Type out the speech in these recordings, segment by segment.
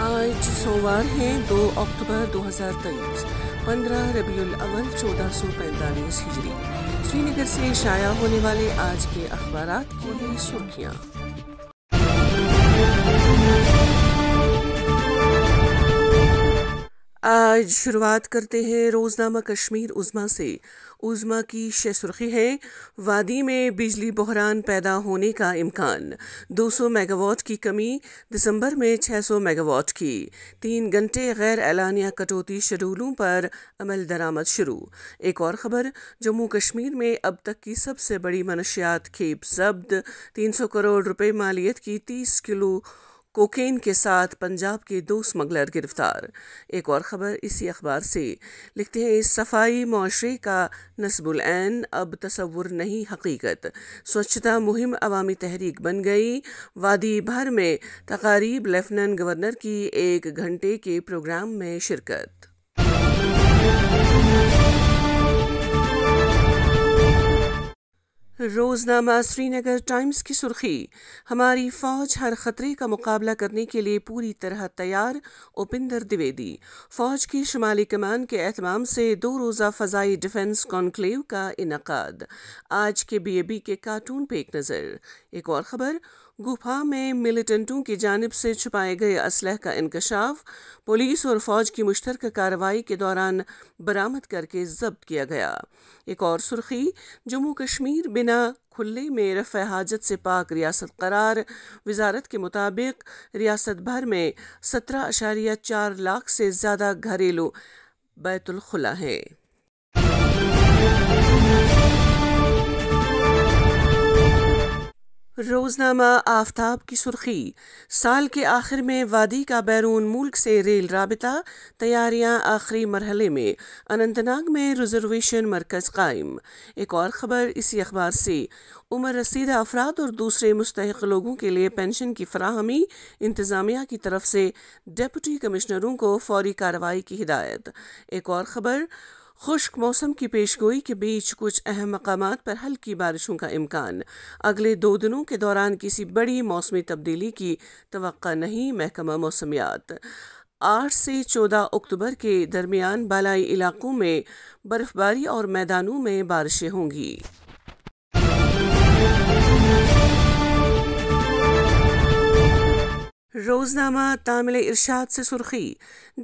आज सोमवार है 2 अक्टूबर 2023, 15 रबीउल अव्वल 1445 हिजरी श्रीनगर से शाया होने वाले आज के अखबार की सुर्खियाँ आज शुरुआत करते हैं रोज़नामा कश्मीर उज़मा से उज़मा की शह सुर्खी है वादी में बिजली बहरान पैदा होने का इम्कान 200 मेगावाट की कमी दिसंबर में 600 मेगावाट की तीन घंटे गैर एलानिया कटौती शेडूलों पर अमल दरामद शुरू एक और ख़बर जम्मू कश्मीर में अब तक की सबसे बड़ी मनशियात खेप जब्त 300 करोड़ रुपये मालियत की 30 किलो कोकेन के साथ पंजाब के दो स्मगलर गिरफ्तार एक और खबर इसी अखबार से लिखते हैं सफाई माशरे का नसबुल ऐन अब तस्वुर नहीं हकीकत स्वच्छता मुहिम अवामी तहरीक बन गई वादी भर में तकारीब लेफ्टिनेंट गवर्नर की एक घंटे के प्रोग्राम में शिरकत रोजनामा श्रीनगर टाइम्स की सुर्खी हमारी फौज हर खतरे का मुकाबला करने के लिए पूरी तरह तैयार उपिंदर द्विवेदी फौज की शुमाली कमान के एहतमाम से दो रोज़ा फजाई डिफेंस कॉन्क्लेव का इनका आज के बीएबी के कार्टून पे एक नज़र एक और खबर गुफा में मिलिटेंटों की जानब से छुपाए गए असलह का इंकशाफ पुलिस और फौज की मुश्तरक कार्रवाई के दौरान बरामद करके जब्त किया गया एक और सुर्खी जम्मू कश्मीर बिना खुले में रफ़ हाजत से पाक रियासत करार वजारत के मुताबिक रियासत भर में सत्रह अशारिया चार लाख से ज़्यादा घरेलू बैतुलखला है रोजनामा आफ्ताब की सुर्खी साल के आखिर में वादी का बैरून मुल्क से रेल रबता तैयारियां आखिरी मरहले में अनंतनाग में रिजर्वेशन मरकज कायम एक और ख़बर इसी अखबार से उम्र रसीदा अफराद और दूसरे मुस्तक लोगों के लिए पेंशन की फ्राहमी इंतज़ामिया की तरफ से डेप्टी कमिश्नरों को फौरी कार्रवाई की हिदायत एक और ख़बर खुश्क मौसम की पेशगोई के बीच कुछ अहम मकाम पर हल्की बारिशों का इम्कान अगले दो दिनों के दौरान किसी बड़ी मौसमी तब्दीली की तो नहीं महकमा मौसमियात आठ से चौदह अक्टूबर के दरमियान बालाई इलाकों में बर्फबारी और मैदानों में बारिशें होंगी रोज़नामा तामिल इरशाद से सुर्खी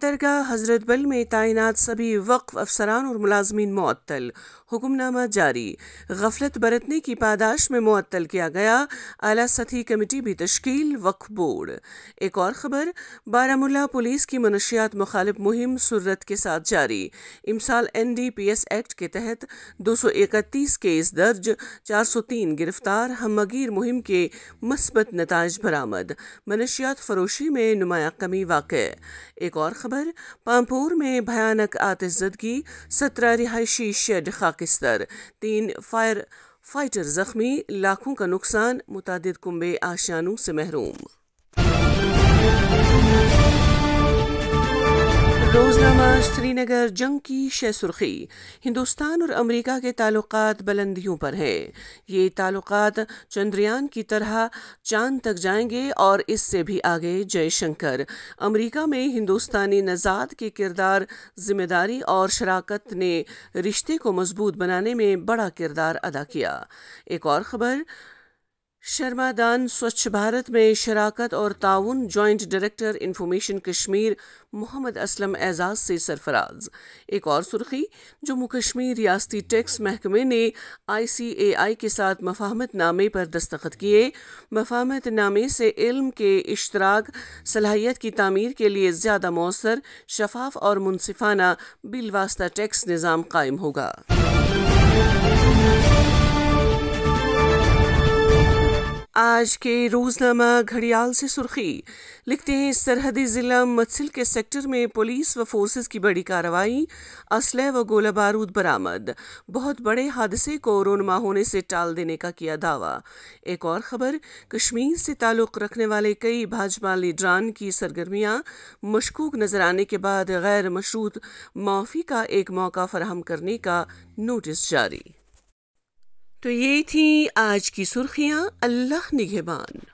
दरगाह हजरत बल में तैनात सभी वक्फ अफसरान और मुलाजमीन मअतल हुक्मनामा जारी गफलत बरतने की पादाश में मअतल किया गया आला सती कमेटी भी तश्कील वक्फ बोर्ड एक और खबर बारामूला पुलिस की मनशियात मुखालिब मुहिम सुरत के साथ जारी इमसाल N D P S act के तहत दो सौ इकतीस केस दर्ज चार सौ तीन गिरफ्तार हमगीर मुहिम के मस्बत नतज बरामद मनशियात फरोशी में नुमाया कमी वाक़ एक और ख़बर पामपुर में भयानक आतजदगी सत्रह रिहायशी शेड खाकिस्तर तीन फायर फाइटर जख्मी लाखों का नुकसान मुतद कुंबे आशियानों से महरूम रोजनामा श्रीनगर जंग की शह सुर्खी हिंदुस्तान और अमेरिका के ताल्लुक बुलंदियों पर हैं ये ताल्लुक चंद्रयान की तरह चांद तक जाएंगे और इससे भी आगे जयशंकर अमेरिका में हिंदुस्तानी नजाद के किरदार जिम्मेदारी और शराकत ने रिश्ते को मजबूत बनाने में बड़ा किरदार अदा किया एक और खबर शर्मादान स्वच्छ भारत में शराकत और ताउन joint director information Kashmir Mohammad Aslam Ejaz से सरफराज एक और सुर्खी जम्मू कश्मीर रियासती टैक्स महकमे ने आईसीएआई के साथ मफाहमत नामे पर दस्तखत किए मफाहमत नामे से इल्म के इश्तराक सलाहियत की तमीर के लिए ज़्यादा मौसर शफाफ और मुनसिफाना बिलवास्ता टैक्स निज़ाम कायम होगा आज के रोजनामा घड़ियाल से सुर्खी लिखते हैं सरहदी जिला मत्सिल के सेक्टर में पुलिस व फोर्सेस की बड़ी कार्रवाई असलह व गोला बारूद बरामद बहुत बड़े हादसे को रोनमा होने से टाल देने का किया दावा एक और खबर कश्मीर से ताल्लुक रखने वाले कई भाजपा लीडरान की सरगर्मियां मशकूक नजर आने के बाद गैर मशरूत माफी का एक मौका फराहम करने का नोटिस जारी तो ये थी आज की सुर्खियाँ अल्लाह निगेबान